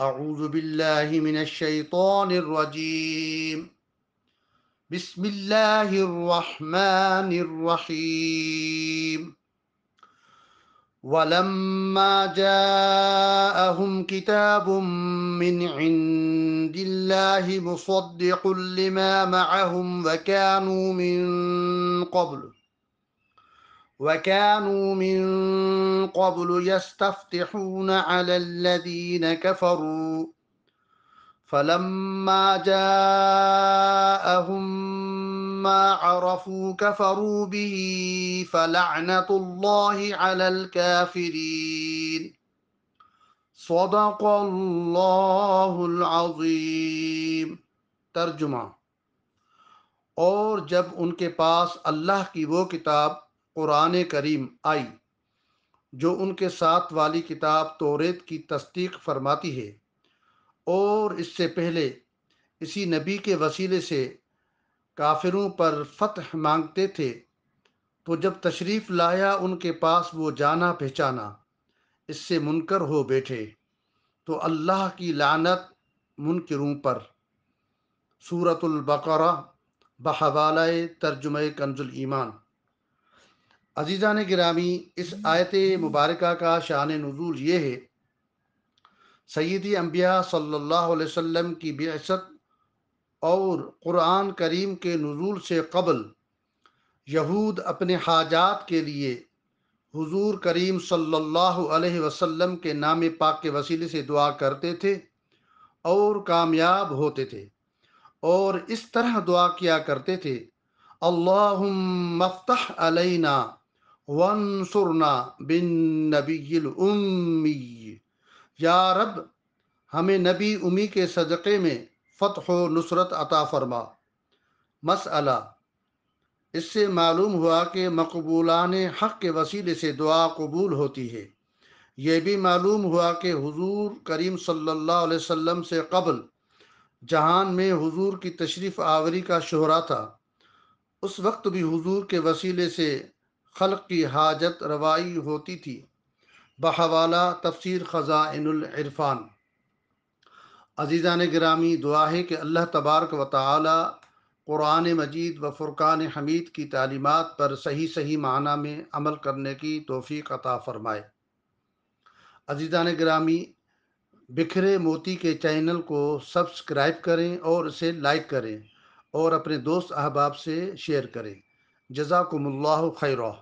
أعوذ بالله من الشيطان الرجيم بسم الله الرحمن الرحيم ولما جاءهم كتاب من عند الله مصدق لما معهم وكانوا من قبل وكانوا من قبل يستفتحون على الذين كفروا فلما جاءهم ما عرفوا كفروا به فلعنة الله على الكافرين صدق الله العظيم ترجمة اور جب ان کے پاس اللہ کی وہ کتاب قرآن کریم آئی जो उनके साथ वाली किताब तोरेत की तस्दीक फरमाती है और इससे पहले इसी नबी के वसीले से काफिरों पर फतह मांगते थे तो जब तशरीफ़ लाया उनके पास वो जाना पहचाना इससे मुनकर हो बैठे तो अल्लाह की लानत मुनकरों पर सूरतुल्बकर बहवाल तर्जुम कंजुल ईमान अजीज़ा ने गिरामी इस आयत मुबारक का शान नजूल ये है सईदी अम्बिया सल्ला अलैहि की बेसत और क़ुरान करीम के नजूल से कबल यहूद अपने हाजात के लिए हुजूर करीम सल्लल्लाहु वसम के नाम पाक के वसीले से दुआ करते थे और कामयाब होते थे और इस तरह दुआ किया करते थे अल्लाह मफ्त अलैना वंसुरना बिन नबी उम्मी या रब हमें नबी उमी के सदक़े में फ़तह नुसरत अता फरमा मसअला इससे मालूम हुआ कि मकबूलान हक़ के वसीले से दुआ कबूल होती है यह भी मालूम हुआ कि हुजूर करीम सल्लल्लाहु अलैहि वसल्लम से कबल जहान में हुजूर की तशरीफ़ आवरी का शोहरा था उस वक्त भी हुजूर के वसीले से खलक की हाजत रवाई होती थी बहवाला तफसर ख़ज़ाइनफ़ान अजीज़ा ने ग्रामी दुआ है कि अल्लाह तबारक व ताली क़ुरान मजीद व फ़ुरक़ान हमीद की तालीमत पर सही सही माना में अमल करने की तोफ़ी अता फ़रमाए अजीज़ा ने ग्रामी बिखरे मोती के चैनल को सब्सक्राइब करें और इसे लाइक करें और अपने दोस्त अहबाब से शेयर करें जजाकुमल्ला खैरा